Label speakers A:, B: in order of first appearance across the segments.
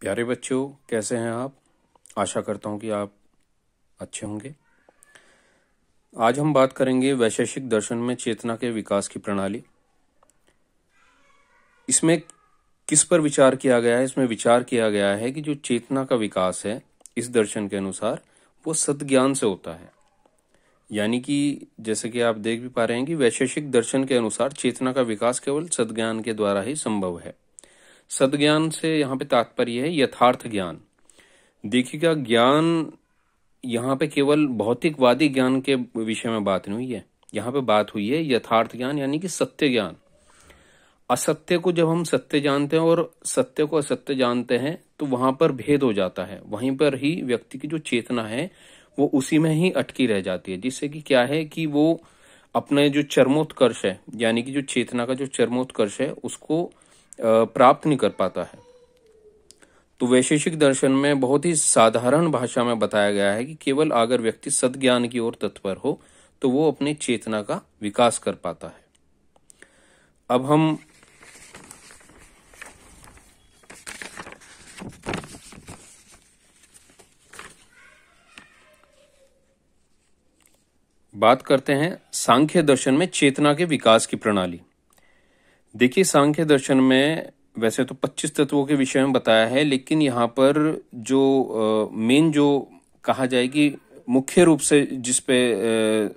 A: प्यारे बच्चों कैसे हैं आप आशा करता हूं कि आप अच्छे होंगे आज हम बात करेंगे वैशेषिक दर्शन में चेतना के विकास की प्रणाली इसमें किस पर विचार किया गया है इसमें विचार किया गया है कि जो चेतना का विकास है इस दर्शन के अनुसार वो सदज्ञान से होता है यानी कि जैसे कि आप देख भी पा रहे हैं कि वैशेषिक दर्शन के अनुसार चेतना का विकास केवल सदज्ञान के द्वारा ही संभव है सदज्ञान से यहाँ पे तात्पर्य है यथार्थ ज्ञान देखिएगा ज्ञान यहाँ पे केवल भौतिकवादी ज्ञान के विषय में बात नहीं हुई है यहाँ पे बात हुई है यथार्थ ज्ञान यानी कि सत्य ज्ञान असत्य को जब हम सत्य जानते हैं और सत्य को असत्य जानते हैं तो वहां पर भेद हो जाता है वहीं पर ही व्यक्ति की जो चेतना है वो उसी में ही अटकी रह जाती है जिससे कि क्या है कि वो अपने जो चर्मोत्कर्ष है यानी कि जो चेतना का जो चर्मोत्कर्ष है उसको प्राप्त नहीं कर पाता है तो वैशेषिक दर्शन में बहुत ही साधारण भाषा में बताया गया है कि केवल अगर व्यक्ति सदज्ञान की ओर तत्पर हो तो वो अपनी चेतना का विकास कर पाता है अब हम बात करते हैं सांख्य दर्शन में चेतना के विकास की प्रणाली देखिए सांख्य दर्शन में वैसे तो 25 तत्वों के विषय में बताया है लेकिन यहाँ पर जो मेन जो कहा जाए कि मुख्य रूप से जिस पे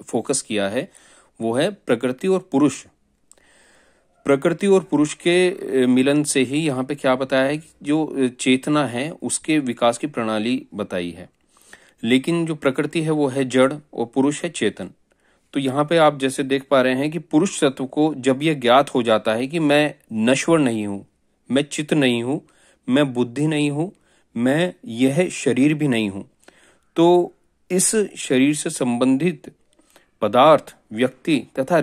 A: फोकस किया है वो है प्रकृति और पुरुष प्रकृति और पुरुष के मिलन से ही यहाँ पे क्या बताया है कि जो चेतना है उसके विकास की प्रणाली बताई है लेकिन जो प्रकृति है वो है जड़ और पुरुष है चेतन तो यहाँ पे आप जैसे देख पा रहे हैं कि पुरुष तत्व को जब यह ज्ञात हो जाता है कि मैं नश्वर नहीं हूं मैं चित्त नहीं हूं मैं बुद्धि नहीं हूं मैं यह शरीर भी नहीं हूं तो इस शरीर से संबंधित पदार्थ व्यक्ति तथा